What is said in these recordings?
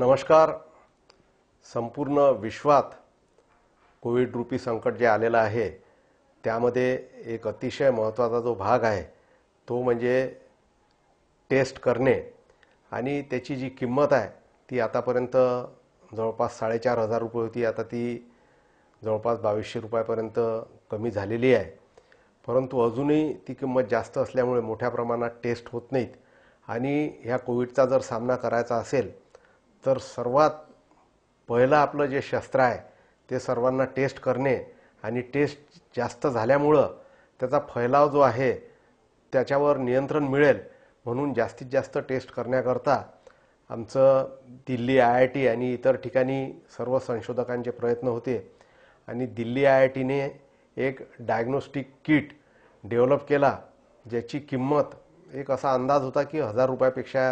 नमस्कार संपूर्ण विश्वात कोविड रूपी संकट जे आलेलं आहे त्यामध्ये एक अतिशय महत्त्वाचा जो भाग आहे तो म्हणजे टेस्ट करणे आणि त्याची जी किंमत आहे ती आतापर्यंत जवळपास साडेचार हजार रुपये होती आता ती जवळपास बावीसशे रुपयापर्यंत कमी झालेली आहे परंतु अजूनही ती किंमत जास्त असल्यामुळे मोठ्या प्रमाणात टेस्ट होत नाहीत आणि ह्या कोविडचा जर सामना करायचा असेल तर सर्वात पहिलं आपलं जे शस्त्र आहे ते सर्वांना टेस्ट करणे आणि टेस्ट जास्त झाल्यामुळं त्याचा फैलाव जो आहे त्याच्यावर नियंत्रण मिळेल म्हणून जास्तीत जास्त टेस्ट करण्याकरता आमचं दिल्ली आय आय टी आणि इतर ठिकाणी सर्व संशोधकांचे प्रयत्न होते आणि दिल्ली आय आय टीने एक डायग्नोस्टिक किट डेव्हलप केला ज्याची किंमत एक असा अंदाज होता की हजार रुपयापेक्षा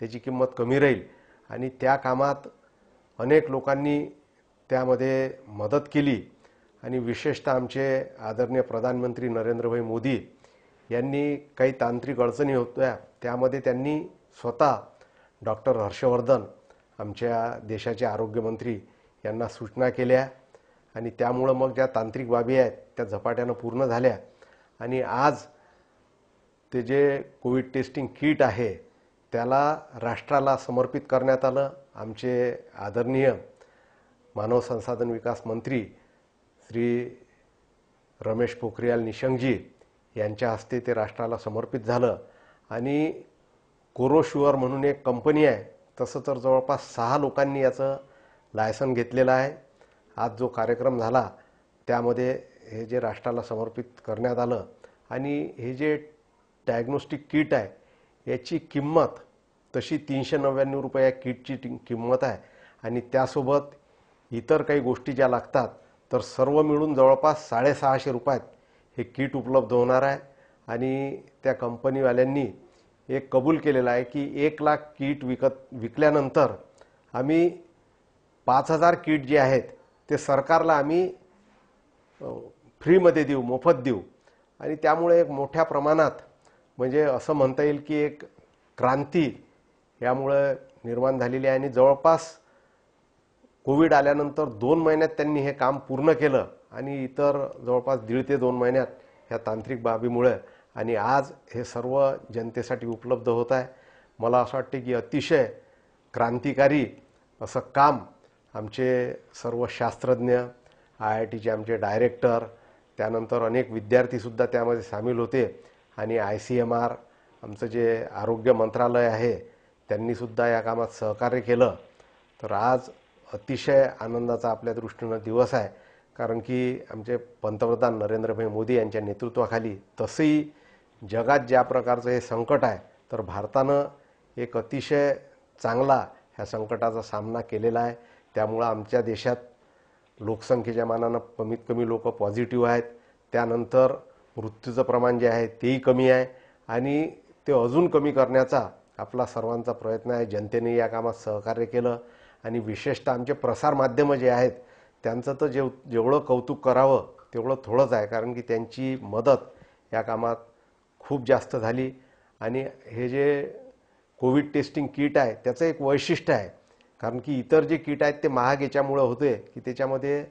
त्याची किंमत कमी राहील आणि त्या कामात अनेक लोकांनी त्यामध्ये मदत केली आणि विशेषतः आमचे आदरणीय प्रधानमंत्री नरेंद्रभाई मोदी यांनी काही तांत्रिक अडचणी होत्या त्यामध्ये त्यांनी स्वतः डॉक्टर हर्षवर्धन आमच्या देशाचे आरोग्यमंत्री यांना सूचना केल्या आणि त्यामुळं मग ज्या तांत्रिक बाबी आहेत त्या झपाट्यानं पूर्ण झाल्या आणि आज ते जे कोविड टेस्टिंग किट आहे त्याला राष्ट्राला समर्पित करण्यात आलं आमचे आदरणीय मानव संसाधन विकास मंत्री श्री रमेश पोखरियाल निशंकजी यांच्या हस्ते ते राष्ट्राला समर्पित झालं आणि कोरोशुअर म्हणून एक कंपनी आहे तसं तर जवळपास सहा लोकांनी याचं लायसन घेतलेलं आहे आज जो कार्यक्रम झाला त्यामध्ये हे जे राष्ट्राला समर्पित करण्यात आलं आणि हे जे डायग्नोस्टिक किट आहे याची किंमत तशी तीनशे नव्याण्णव रुपये या किटची किंमत आहे आणि त्यासोबत इतर काही गोष्टी ज्या लागतात तर सर्व मिळून जवळपास साडेसहाशे रुपयात हे किट उपलब्ध होणार आहे आणि त्या कंपनीवाल्यांनी एक कबूल केलेलं आहे की एक लाख किट विकत विकल्यानंतर आम्ही पाच हजार किट जे आहेत ते सरकारला आम्ही फ्रीमध्ये देऊ मोफत देऊ आणि त्यामुळे एक मोठ्या प्रमाणात म्हणजे असं म्हणता येईल की एक क्रांती यामुळे निर्माण झालेली आहे आणि जवळपास कोविड आल्यानंतर दोन महिन्यात त्यांनी हे काम पूर्ण केलं आणि इतर जवळपास दीड ते दोन महिन्यात ह्या तांत्रिक बाबीमुळे आणि आज हे सर्व जनतेसाठी उपलब्ध होत आहे मला असं वाटते की अतिशय क्रांतिकारी असं काम आमचे सर्व शास्त्रज्ञ आय आय टीचे आमचे डायरेक्टर त्यानंतर अनेक विद्यार्थीसुद्धा त्यामध्ये सामील होते आणि आय सी एम आर आमचं जे आरोग्य मंत्रालय आहे त्यांनीसुद्धा या कामात सहकार्य केलं तर आज अतिशय आनंदाचा आपल्या दृष्टीनं दिवस आहे कारण की आमचे पंतप्रधान नरेंद्रभाई मोदी यांच्या नेतृत्वाखाली तसंही जगात ज्या प्रकारचं हे संकट आहे तर भारतानं एक अतिशय चांगला ह्या संकटाचा सामना केलेला आहे त्यामुळं आमच्या देशात लोकसंख्येच्या मानानं कमीत कमी लोक पॉझिटिव्ह आहेत त्यानंतर मृत्यूचं प्रमाण जे आहे तेही कमी आहे आणि ते अजून कमी करण्याचा आपला सर्वांचा प्रयत्न आहे जनतेने या कामात सहकार्य केलं आणि विशेषतः आमचे प्रसारमाध्यमं जे आहेत त्यांचं तर जेव जेवढं कौतुक करावं तेवढं थोडंच आहे कारण की त्यांची मदत या कामात खूप जास्त झाली आणि हे जे कोविड टेस्टिंग किट आहे त्याचं एक वैशिष्ट्य आहे कारण की इतर जे किट आहेत ते महाग याच्यामुळं होते की त्याच्यामध्ये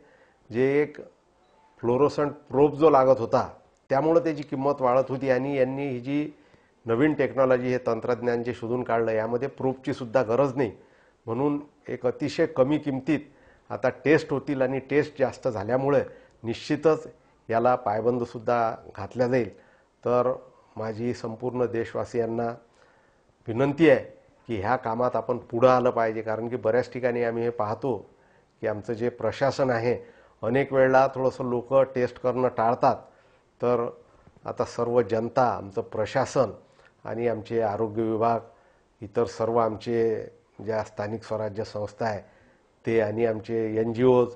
जे एक फ्लोरोसंट प्रोप जो लागत होता त्यामुळं त्याची किंमत वाढत होती आणि यांनी ही जी नवीन टेक्नॉलॉजी हे तंत्रज्ञान जे शोधून काढलं यामध्ये प्रूफची सुद्धा गरज नाही म्हणून एक अतिशय कमी किमतीत आता टेस्ट होतील आणि टेस्ट जास्त झाल्यामुळे निश्चितच याला पायबंदसुद्धा घातल्या जाईल तर माझी संपूर्ण देशवासियांना विनंती आहे की ह्या कामात आपण पुढं आलं पाहिजे कारण की बऱ्याच ठिकाणी आम्ही हे पाहतो की आमचं जे प्रशासन आहे अनेक वेळेला थोडंसं लोकं टेस्ट करणं टाळतात तर आता सर्व जनता आमचं प्रशासन आणि आमचे आरोग्य विभाग इतर सर्व आमचे ज्या स्थानिक स्वराज्य संस्था आहे ते आणि आमचे एन जी ओज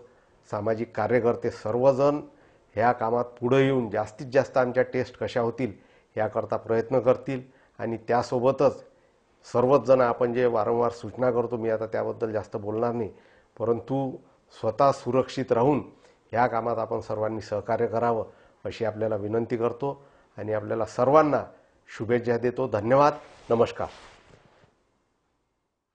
सामाजिक कार्यकर्ते सर्वजण ह्या कामात पुढं येऊन जास्तीत जास्त आमच्या टेस्ट कशा होतील याकरता प्रयत्न करतील आणि त्यासोबतच सर्वच जण आपण जे वारंवार सूचना करतो मी आता त्याबद्दल जास्त बोलणार नाही परंतु स्वतः सुरक्षित राहून ह्या कामात आपण सर्वांनी सहकार्य करावं अशी आपल्याला विनंती करतो आणि आपल्याला सर्वांना शुभेच्छा देतो धन्यवाद नमस्कार